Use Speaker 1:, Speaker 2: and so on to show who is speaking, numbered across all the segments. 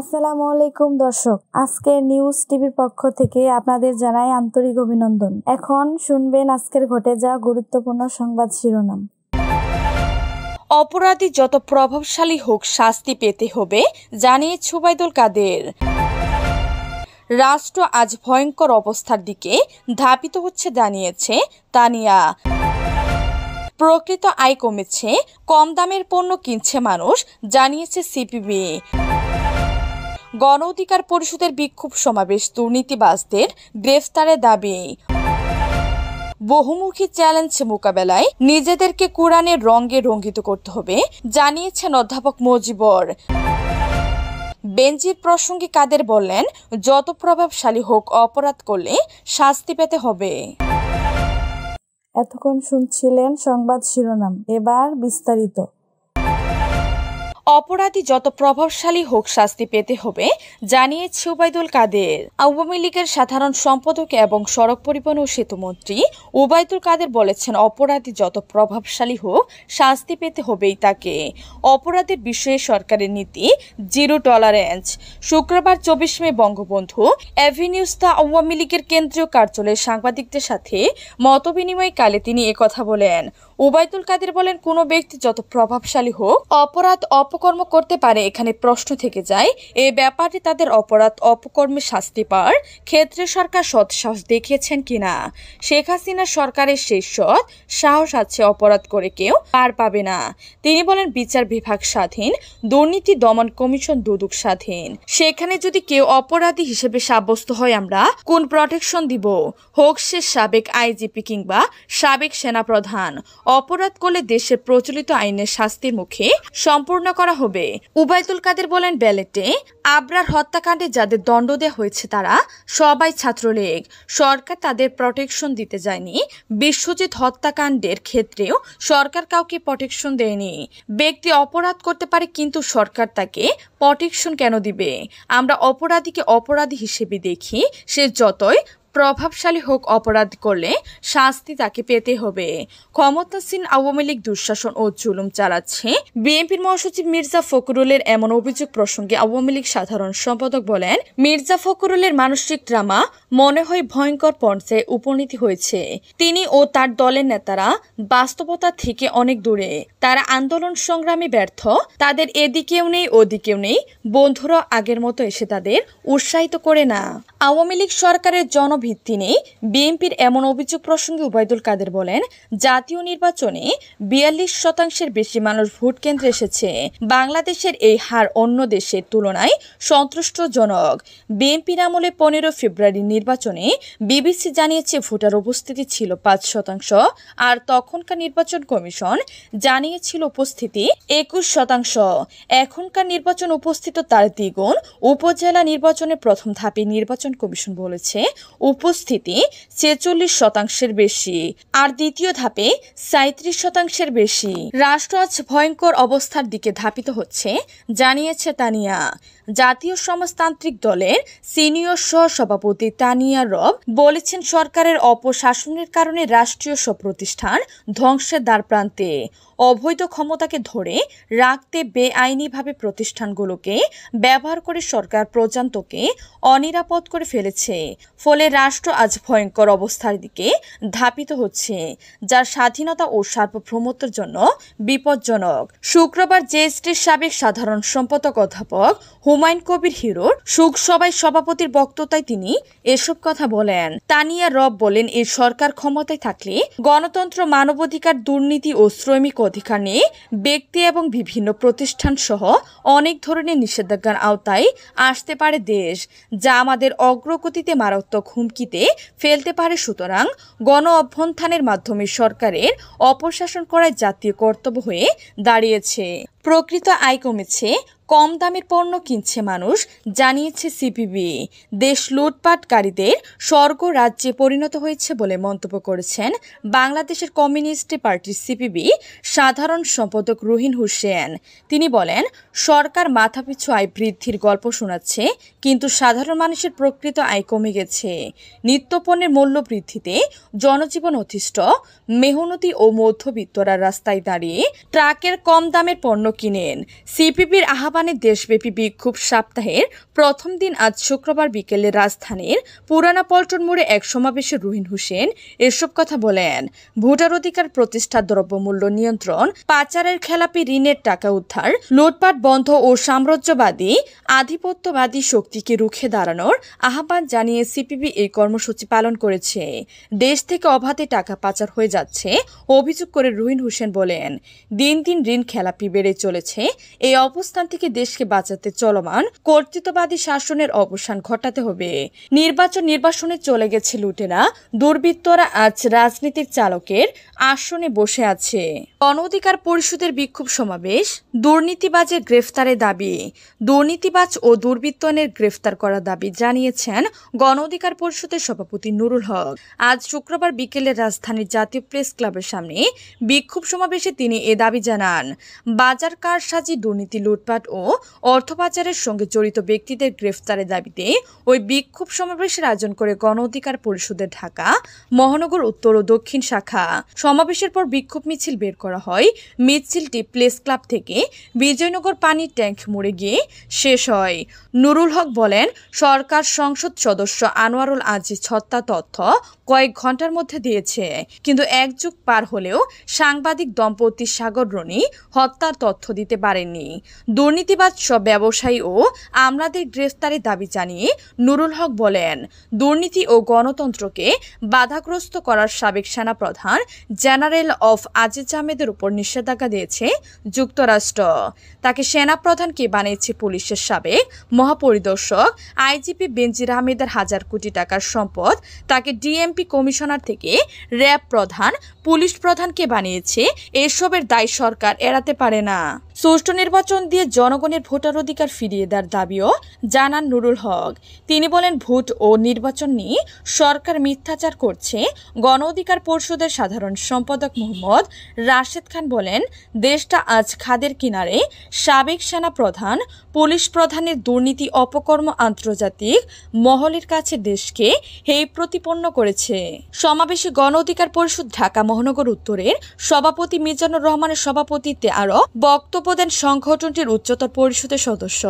Speaker 1: আসসালামু আলাইকুম দর্শক আজকের নিউজ টিভির পক্ষ থেকে আপনাদের জানাই আন্তরিক অভিনন্দন এখন শুনবেন আজকের ঘটে যাওয়া গুরুত্বপূর্ণ সংবাদ শিরোনাম অপরাধী যত প্রভাবশালী হোক শাস্তি পেতে হবে জানিয়ে ছুবাইদুল কাদের রাষ্ট্র আজ ভয়ঙ্কর অবস্থার দিকে ধাবিত হচ্ছে জানিয়েছে তানিয়া প্রকৃত আয় কমেছে কম দামের পণ্য কিনছে মানুষ জানিয়েছে সিপিবি গণ অধিকার পরিষদের বিক্ষোভ সমাবেশ দুর্নীতিবাজদের গ্রেফতারের দাবি বহুমুখী চ্যালেঞ্জ মোকাবেলায় নিজেদেরকে কোরআনের রঙে রঙ্গিত করতে হবে জানিয়েছেন অধ্যাপক মজিবর বেঞ্জির প্রসঙ্গে কাদের বললেন যত প্রভাবশালী হোক অপরাধ করলে শাস্তি পেতে হবে এতক্ষণ শুনছিলেন সংবাদ শিরোনাম এবার বিস্তারিত অপরাধী যত প্রভাবশালী হোক শাস্তি পেতে হবে জানিয়েছে ওবায়দুল কাদের আওয়ামী লীগের সাধারণ সম্পাদক এবং সড়ক পরিবহন ও সেতুমন্ত্রী ওবায়দুল কাদের বলেছেন অপরাধী যত প্রভাবশালী হোক শাস্তি পেতে হবেই তাকে অপরাধের বিষয়ে সরকারের নীতি জিরো টলারেন্স শুক্রবার চব্বিশ মে বঙ্গবন্ধু অ্যাভিনিউস্তা আওয়ামী লীগের কেন্দ্রীয় কার্যালয়ের সাংবাদিকদের সাথে কালে তিনি একথা বলেন ওবায়দুল কাদের বলেন কোনো ব্যক্তি যত প্রভাবশালী হোক অপরাধ অপ অপকর্ম করতে পারে এখানে প্রশ্ন থেকে যায় এ ব্যাপারে তাদের অপরাধ অপকর্মে শাস্তি পাওয়ার ক্ষেত্রে সরকার সৎ সাহস দেখিয়েছেন কিনা শেখ হাসিনা সরকারের শেষ সৎ সাহস আছে অপরাধ করে কেউ পার পাবে না তিনি বলেন বিচার বিভাগ স্বাধীন দুর্নীতি দমন কমিশন দুদুক স্বাধীন সেখানে যদি কেউ অপরাধী হিসেবে সাব্যস্ত হয় আমরা কোন প্রটেকশন দিব হোক সে সাবেক আইজিপি কিংবা সাবেক সেনাপ্রধান অপরাধ করলে দেশে প্রচলিত আইনের শাস্তির মুখে সম্পূর্ণ করা করা হবে উবায়দুল কাদের বলেন ব্যালেটে আবরার হত্যাকাণ্ডে যাদের দণ্ড দেওয়া হয়েছে তারা সবাই ছাত্রলীগ সরকার তাদের প্রোটেকশন দিতে যায়নি বিশ্বজিৎ হত্যাকাণ্ডের ক্ষেত্রেও সরকার কাউকে প্রোটেকশন দেয়নি ব্যক্তি অপরাধ করতে পারে কিন্তু সরকার তাকে প্রোটেকশন কেন দিবে আমরা অপরাধীকে অপরাধী হিসেবে দেখি সে যতই প্রভাবশালী হোক অপরাধ করলে শাস্তি তাকে পেতে হবে ক্ষমতাসীন আওয়ামী লীগ দুঃশাসন ও জুলুম চালাচ্ছে বিএনপির মহাসচিব মির্জা ফখরুলের এমন অভিযোগ প্রসঙ্গে আওয়ামী লীগ সাধারণ সম্পাদক বলেন মির্জা ফখরুলের মানসিক ড্রামা মনে হয় ভয়ঙ্কর পর্যায়ে উপনীত হয়েছে তিনি ও তার দলের নেতারা বাস্তবতা থেকে অনেক দূরে তারা আন্দোলন সংগ্রামে ব্যর্থ তাদের এদিকেও নেই ওদিকেও নেই বন্ধুরা আগের মতো এসে তাদের উৎসাহিত করে না আওয়ামী লীগ সরকারের জন ভিত্তি নেই বিএনপির এমন অভিযোগ প্রসঙ্গে উবায়দুল কাদের বলেন জাতীয় নির্বাচনে বিয়াল্লিশ শতাংশের বেশি মানুষ ভোট কেন্দ্রে এসেছে বাংলাদেশের এই হার অন্য দেশের তুলনায় সন্তুষ্টজনক বিএনপির আমলে পনেরো ফেব্রুয়ারি নির্বাচনে বিবিসি জানিয়েছে ভোটার উপস্থিতি ছিল পাঁচ শতাংশ আর তখনকার নির্বাচন কমিশন জানিয়েছিল উপস্থিতি একুশ শতাংশ এখনকার নির্বাচন উপস্থিত তার দ্বিগুণ উপজেলা নির্বাচনের প্রথম ধাপে নির্বাচন কমিশন বলেছে উপস্থিতি ছেচল্লিশ শতাংশের বেশি আর দ্বিতীয় ধাপে সাঁত্রিশ শতাংশের বেশি রাষ্ট্র আজ ভয়ঙ্কর অবস্থার দিকে ধাপিত হচ্ছে জানিয়েছে তানিয়া জাতীয় সমাজতান্ত্রিক দলের সিনিয়র সহসভাপতি তানিয়া রব বলেছেন সরকারের অপশাসনের কারণে রাষ্ট্রীয় সব প্রতিষ্ঠান ধ্বংসের দ্বারপ্রান্তে অবৈধ ক্ষমতাকে ধরে রাখতে বেআইনিভাবে প্রতিষ্ঠানগুলোকে ব্যবহার করে সরকার প্রজান্তকে অনিরাপদ করে ফেলেছে ফলে রাষ্ট্র আজ ভয়ঙ্কর অবস্থার দিকে ধাপিত হচ্ছে যার স্বাধীনতা ও সার্বভৌমত্বের জন্য বিপজ্জনক শুক্রবার জেএসটির সাবেক সাধারণ সম্পাদক অধ্যাপক হুমায়ুন কবির হিরোর সুখ সবাই সভাপতির বক্ততায় তিনি এসব কথা বলেন তানিয়া রব বলেন এই সরকার ক্ষমতায় থাকলে গণতন্ত্র মানবাধিকার দুর্নীতি ও শ্রমিক অধিকার নিয়ে ব্যক্তি এবং বিভিন্ন প্রতিষ্ঠান সহ অনেক ধরনের নিষেধাজ্ঞার আওতায় আসতে পারে দেশ যা আমাদের অগ্রগতিতে মারাত্মক হুমকিতে ফেলতে পারে সুতরাং গণ অভ্যন্থানের মাধ্যমে সরকারের অপশাসন করায় জাতীয় কর্তব্য হয়ে দাঁড়িয়েছে প্রকৃত আয় কমেছে কম দামের পণ্য কিনছে মানুষ জানিয়েছে সিপিবি দেশ লুটপাটকারীদের স্বর্গ রাজ্যে পরিণত হয়েছে বলে মন্তব্য করেছেন বাংলাদেশের কমিউনিস্ট পার্টির সিপিবি সাধারণ সম্পাদক রুহিন হুসেন তিনি বলেন সরকার মাথাপিছু আয় বৃদ্ধির গল্প শোনাচ্ছে কিন্তু সাধারণ মানুষের প্রকৃত আয় কমে গেছে নিত্যপণ্যের মূল্য বৃদ্ধিতে জনজীবন অতিষ্ঠ মেহনতি ও মধ্যবিত্তরা রাস্তায় দাঁড়িয়ে ট্রাকের কম দামের পণ্য কিনেন সিপিবির আহ্বান আহ্বানে দেশব্যাপী বিক্ষোভ সপ্তাহের প্রথম দিন আজ শুক্রবার বিকেলে রাজধানীর পুরানা পল্টন মোড়ে এক সমাবেশে রুহিন হোসেন এসব কথা বলেন ভোটার অধিকার প্রতিষ্ঠা দ্রব্যমূল্য নিয়ন্ত্রণ পাচারের খেলাপি ঋণের টাকা উদ্ধার লুটপাট বন্ধ ও সাম্রাজ্যবাদী আধিপত্যবাদী শক্তিকে রুখে দাঁড়ানোর আহ্বান জানিয়ে সিপিবি এই কর্মসূচি পালন করেছে দেশ থেকে অবাধে টাকা পাচার হয়ে যাচ্ছে অভিযোগ করে রুহিন হোসেন বলেন দিন দিন ঋণ খেলাপি বেড়ে চলেছে এই অবস্থান থেকে থেকে দেশকে বাঁচাতে চলমান কর্তৃত্ববাদী শাসনের অবসান ঘটাতে হবে নির্বাচন নির্বাসনে চলে গেছে লুটেরা দুর্বৃত্তরা আজ রাজনীতির চালকের আসনে বসে আছে গণঅধিকার অধিকার পরিষদের বিক্ষোভ সমাবেশ দুর্নীতিবাজের গ্রেফতারের দাবি দুর্নীতিবাজ ও দুর্বৃত্তনের গ্রেফতার করা দাবি জানিয়েছেন গণ অধিকার পরিষদের সভাপতি নুরুল হক আজ শুক্রবার বিকেলে রাজধানীর জাতীয় প্রেস ক্লাবের সামনে বিক্ষোভ সমাবেশে তিনি এ দাবি জানান বাজার কারসাজি দুর্নীতি লুটপাট ও ও অর্থ পাচারের সঙ্গে জড়িত ব্যক্তিদের গ্রেফতারের দাবিতে ওই বিক্ষোভ সমাবেশের আয়োজন করে গণ অধিকার পরিষদের ঢাকা মহানগর উত্তর ও দক্ষিণ শাখা সমাবেশের পর বিক্ষোভ মিছিল বের করা হয় মিছিলটি প্লেস ক্লাব থেকে বিজয়নগর পানির ট্যাঙ্ক মোড়ে গিয়ে শেষ হয় নুরুল হক বলেন সরকার সংসদ সদস্য আনোয়ারুল আজিজ ছত্তা তথ্য কয়েক ঘন্টার মধ্যে দিয়েছে কিন্তু এক যুগ পার হলেও সাংবাদিক দম্পতি সাগর রনি হত্যার তথ্য দিতে পারেননি দুর্নীতি দুর্নীতিবাজ সব ব্যবসায়ী ও আমলাদের গ্রেফতারের দাবি জানিয়ে নুরুল হক বলেন দুর্নীতি ও গণতন্ত্রকে বাধাগ্রস্ত করার সাবেক সেনা প্রধান জেনারেল অফ আজিজ আহমেদের উপর নিষেধাজ্ঞা দিয়েছে যুক্তরাষ্ট্র তাকে সেনাপ্রধানকে বানিয়েছে পুলিশের সাবেক মহাপরিদর্শক আইজিপি বেনজির আহমেদের হাজার কোটি টাকার সম্পদ তাকে ডিএমপি কমিশনার থেকে র্যাব প্রধান পুলিশ প্রধানকে বানিয়েছে এসবের দায় সরকার এড়াতে পারে না সুষ্ঠু নির্বাচন দিয়ে জনগণের ভোটার অধিকার ফিরিয়ে দেওয়ার দাবিও জানান নুরুল হক তিনি বলেন ভোট ও নির্বাচন নিয়ে সরকার মিথ্যাচার করছে গণ অধিকার পরিষদের সাধারণ সম্পাদক মোহাম্মদ রাশেদ খান বলেন দেশটা আজ খাদের কিনারে সাবেক সেনা প্রধান পুলিশ প্রধানের দুর্নীতি অপকর্ম আন্তর্জাতিক মহলের কাছে দেশকে হেই প্রতিপন্ন করেছে সমাবেশে গণ অধিকার পরিষদ ঢাকা মহানগর উত্তরের সভাপতি মিজানুর রহমানের সভাপতিত্বে আরও বক্তব্য প্রদান সংগঠনটির উচ্চতর পরিষদের সদস্য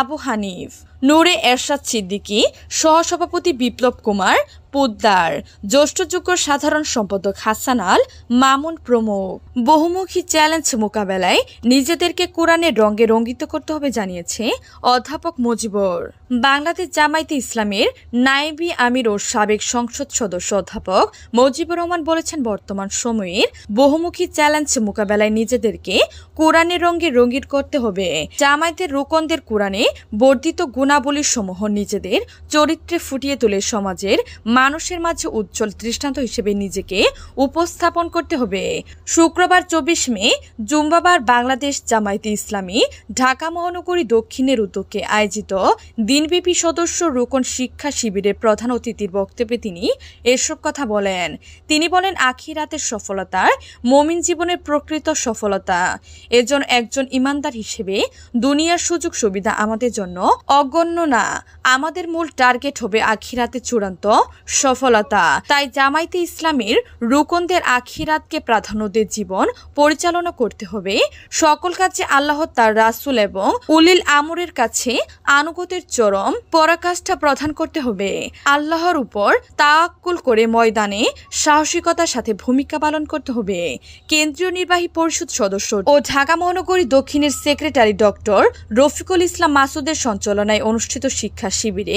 Speaker 1: আবু হানিফ নূরে এরশাদ সিদ্দিকী সহসভাপতি বিপ্লব কুমার পোদ্দার জ্যেষ্ঠযোগ্য সাধারণ সম্পাদক হাসান আল মামুন প্রমুখ বহুমুখী চ্যালেঞ্জ মোকাবেলায় নিজেদেরকে কোরআনে রঙে রঙ্গিত করতে হবে জানিয়েছে অধ্যাপক মুজিবর বাংলাদেশ জামায়াতে ইসলামের নাইবি আমির ও সাবেক সংসদ সদস্য অধ্যাপক মুজিবুর রহমান বলেছেন বর্তমান সময়ের বহুমুখী চ্যালেঞ্জ মোকাবেলায় নিজেদেরকে কোরআনে রঙে রঙ্গিত করতে হবে জামায়াতের রোকনদের কোরআনে বর্ধিত গুণাবলী সমূহ নিজেদের চরিত্রে ফুটিয়ে তোলে সমাজের মানুষের মাঝে উজ্জ্বল দৃষ্টান্ত হিসেবে নিজেকে উপস্থাপন করতে হবে শুক্রবার চব্বিশ মে জুম্বাবার বাংলাদেশ জামায়াতে ইসলামী ঢাকা মহানগরী দক্ষিণের উদ্যোগে আয়োজিত দিনব্যাপী সদস্য রোকন শিক্ষা শিবিরের প্রধান অতিথির বক্তব্যে তিনি এসব কথা বলেন তিনি বলেন আখিরাতের সফলতার মমিন জীবনের প্রকৃত সফলতা এজন একজন ইমানদার হিসেবে দুনিয়ার সুযোগ সুবিধা আমাদের জন্য অগণ্য না আমাদের মূল টার্গেট হবে আখিরাতে চূড়ান্ত সফলতা তাই জামাইতে ইসলামের রুকনদের আখিরাতকে প্রাধান্য দিয়ে জীবন পরিচালনা করতে হবে সকল কাছে আল্লাহ তার রাসুল এবং উলিল আমরের কাছে আনুগতের চরম পরাকাষ্ঠা প্রদান করতে হবে আল্লাহর উপর তাকুল করে ময়দানে সাহসিকতার সাথে ভূমিকা পালন করতে হবে কেন্দ্রীয় নির্বাহী পরিষদ সদস্য ও ঢাকা মহানগরী দক্ষিণের সেক্রেটারি ডক্টর রফিকুল ইসলাম মাসুদের সঞ্চালনায় অনুষ্ঠিত শিক্ষা শিবিরে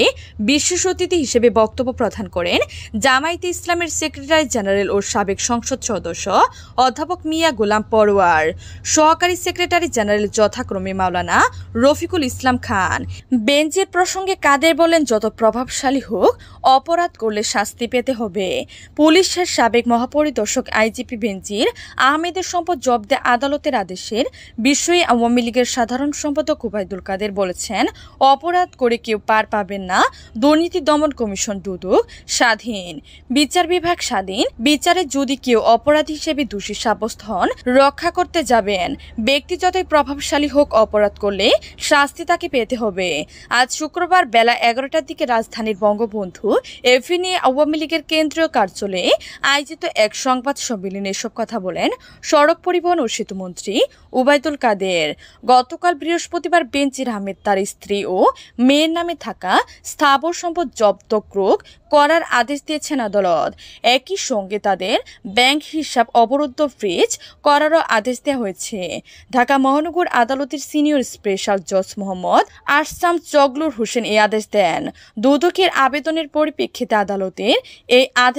Speaker 1: বিশেষ অতিথি হিসেবে বক্তব্য প্রদান করে করেন জামায়াতে ইসলামের সেক্রেটারি জেনারেল ও সাবেক সংসদ সদস্য অধ্যাপক মিয়া গোলাম পরোয়ার সহকারী সেক্রেটারি জেনারেল যথাক্রমে মাওলানা রফিকুল ইসলাম খান বেঞ্চের প্রসঙ্গে কাদের বলেন যত প্রভাবশালী হোক অপরাধ করলে শাস্তি পেতে হবে পুলিশের সাবেক মহাপরিদর্শক আইজিপি বেঞ্জির আহমেদের সম্পদ জব্দে আদালতের আদেশের বিষয়ে আওয়ামী লীগের সাধারণ সম্পাদক উবায়দুল কাদের বলেছেন অপরাধ করে কেউ পার পাবেন না দুর্নীতি দমন কমিশন দুদক স্বাধীন বিচার বিভাগ স্বাধীন বিচারে যদি কেউ অপরাধ হিসেবে দোষী সাব্যস্ত হন রক্ষা করতে যাবেন ব্যক্তি যতই প্রভাবশালী হোক অপরাধ করলে শাস্তি তাকে পেতে হবে আজ শুক্রবার বেলা এগারোটার দিকে রাজধানীর বঙ্গবন্ধু এভিনি আওয়ামী লীগের কেন্দ্রীয় কার্যালয়ে আয়োজিত এক সংবাদ সম্মেলনে এসব কথা বলেন সড়ক পরিবহন ও সেতুমন্ত্রী উবায়দুল কাদের গতকাল বৃহস্পতিবার বেঞ্চির আহমেদ তার স্ত্রী ও মেয়ের নামে থাকা স্থাবর সম্পদ জব্দ ক্রোক করার আদেশ দিয়েছেন আদালত একই সঙ্গে তাদের ব্যাংক হিসাব অবরুদ্ধ ফ্রিজ করারও আদেশ দেওয়া হয়েছে ঢাকা মহানগর আদালতের সিনিয়র স্পেশাল জজ মোহাম্মদ আসাম চগলুর হোসেন এই আদেশ দেন দুদকের আবেদনের পরিপ্রেক্ষিতে আদালতের এই আদেশ